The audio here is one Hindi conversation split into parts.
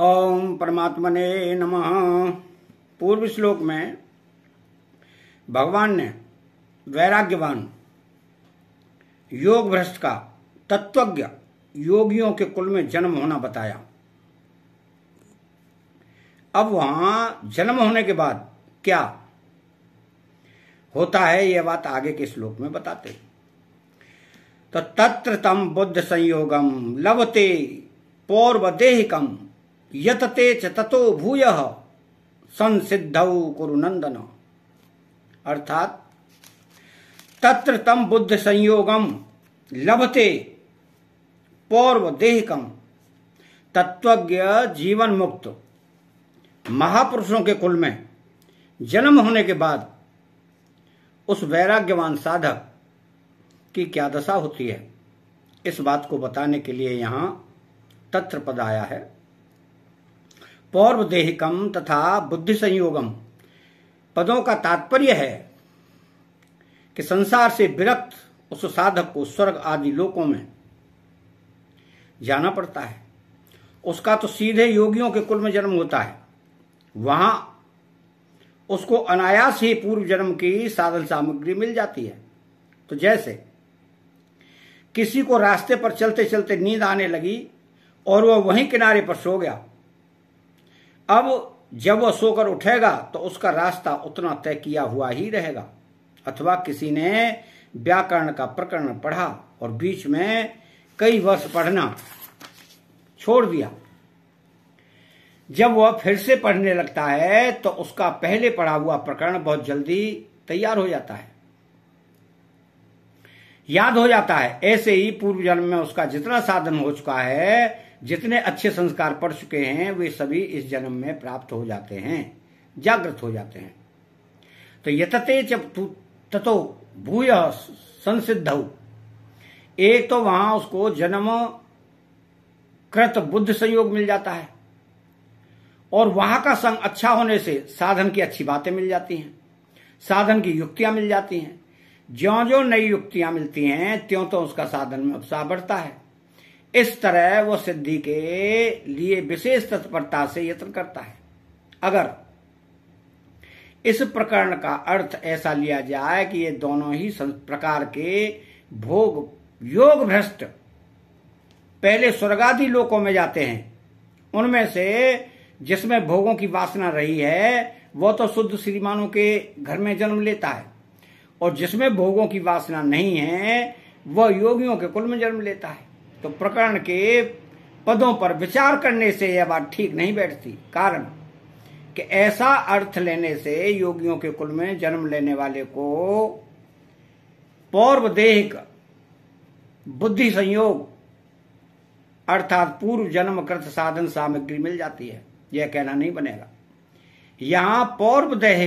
ओम परमात्मने नमः पूर्व श्लोक में भगवान ने वैराग्यवान योग भ्रष्ट का तत्वज्ञ योगियों के कुल में जन्म होना बताया अब वहां जन्म होने के बाद क्या होता है यह बात आगे के श्लोक में बताते तो तत्र तम बुद्ध संयोगम लवते पौर्व देहिकम यतते चतो भूय संसिद्ध कुरु नंदन अर्थात तत्र तम बुद्ध संयोगम लभते पौर्व देहकम तत्वज्ञ जीवन मुक्त महापुरुषों के कुल में जन्म होने के बाद उस वैराग्यवान साधक की क्या दशा होती है इस बात को बताने के लिए यहां तत्र पद आया है पौर्व देहिकम तथा बुद्धि संयोगम पदों का तात्पर्य है कि संसार से विरक्त उस साधक को स्वर्ग आदि लोकों में जाना पड़ता है उसका तो सीधे योगियों के कुल में जन्म होता है वहां उसको अनायास ही पूर्व जन्म की साधन सामग्री मिल जाती है तो जैसे किसी को रास्ते पर चलते चलते नींद आने लगी और वह वहीं किनारे पर सो गया अब जब वह सोकर उठेगा तो उसका रास्ता उतना तय किया हुआ ही रहेगा अथवा किसी ने व्याकरण का प्रकरण पढ़ा और बीच में कई वर्ष पढ़ना छोड़ दिया जब वह फिर से पढ़ने लगता है तो उसका पहले पढ़ा हुआ प्रकरण बहुत जल्दी तैयार हो जाता है याद हो जाता है ऐसे ही पूर्व जन्म में उसका जितना साधन हो चुका है जितने अच्छे संस्कार पड़ चुके हैं वे सभी इस जन्म में प्राप्त हो जाते हैं जागृत हो जाते हैं तो यतते तथो भूय संसिद्ध एक तो वहां उसको जन्म कृत बुद्ध संयोग मिल जाता है और वहां का संग अच्छा होने से साधन की अच्छी बातें मिल जाती हैं साधन की युक्तियां मिल जाती हैं ज्यो ज्यो नई युक्तियां मिलती हैं त्यों तो उसका साधन में उत्साह बढ़ता है इस तरह वो सिद्धि के लिए विशेष तत्परता से यत्न करता है अगर इस प्रकरण का अर्थ ऐसा लिया जाए कि ये दोनों ही प्रकार के भोग योग भ्रष्ट पहले स्वर्गादि लोकों में जाते हैं उनमें से जिसमें भोगों की वासना रही है वो तो शुद्ध श्रीमानों के घर में जन्म लेता है और जिसमें भोगों की वासना नहीं है वह योगियों के कुल में जन्म लेता है तो प्रकरण के पदों पर विचार करने से यह बात ठीक नहीं बैठती कारण कि ऐसा अर्थ लेने से योगियों के कुल में जन्म लेने वाले को पौर्व देह बुद्धि संयोग अर्थात पूर्व जन्म कृत साधन सामग्री मिल जाती है यह कहना नहीं बनेगा यहां पौर्व देह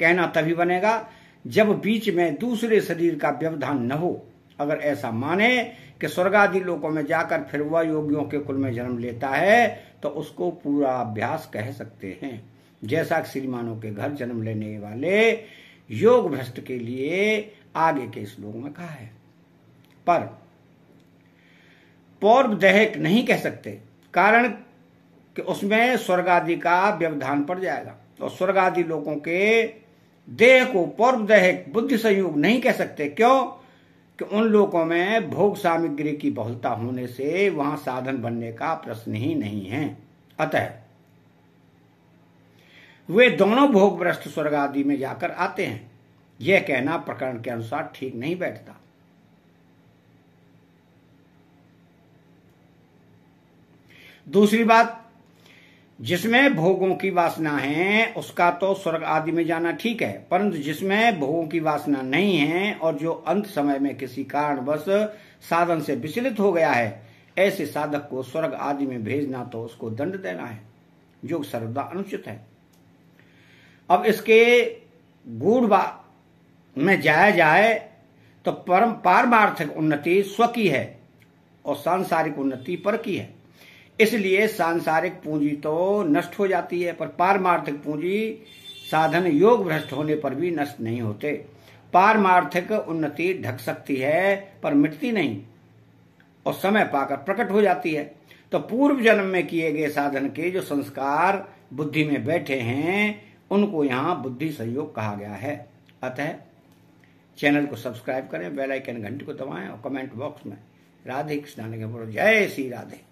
कहना तभी बनेगा जब बीच में दूसरे शरीर का व्यवधान न हो अगर ऐसा माने कि स्वर्गादि लोकों में जाकर फिर वह योगियों के कुल में जन्म लेता है तो उसको पूरा अभ्यास कह सकते हैं जैसा श्रीमानों के घर जन्म लेने वाले योग भ्रष्ट के लिए आगे के श्लोक में कहा है पर पौर्व दहक नहीं कह सकते कारण कि उसमें आदि का व्यवधान पड़ जाएगा और स्वर्ग आदि लोगों के देह को पौर्व दैहिक बुद्धि संयोग नहीं कह सकते क्यों कि उन लोगों में भोग सामग्री की बहुलता होने से वहां साधन बनने का प्रश्न ही नहीं है अतः वे दोनों भोग भ्रष्ट स्वर्ग आदि में जाकर आते हैं यह कहना प्रकरण के अनुसार ठीक नहीं बैठता दूसरी बात जिसमें भोगों की वासना है उसका तो स्वर्ग आदि में जाना ठीक है परंतु जिसमें भोगों की वासना नहीं है और जो अंत समय में किसी कारणवश साधन से विचलित हो गया है ऐसे साधक को स्वर्ग आदि में भेजना तो उसको दंड देना है जो सर्वदा अनुचित है अब इसके गुण में जाया जाए तो परम पारमार्थिक उन्नति स्व की है और सांसारिक उन्नति पर की है इसलिए सांसारिक पूंजी तो नष्ट हो जाती है पर पारमार्थिक पूंजी साधन योग भ्रष्ट होने पर भी नष्ट नहीं होते पारमार्थिक उन्नति ढक सकती है पर मिटती नहीं और समय पाकर प्रकट हो जाती है तो पूर्व जन्म में किए गए साधन के जो संस्कार बुद्धि में बैठे हैं उनको यहाँ बुद्धि संयोग कहा गया है अतः चैनल को सब्सक्राइब करें बेल आइकन घंटी को दबाएं और कमेंट बॉक्स में राधे कृष्ण जय श्री राधे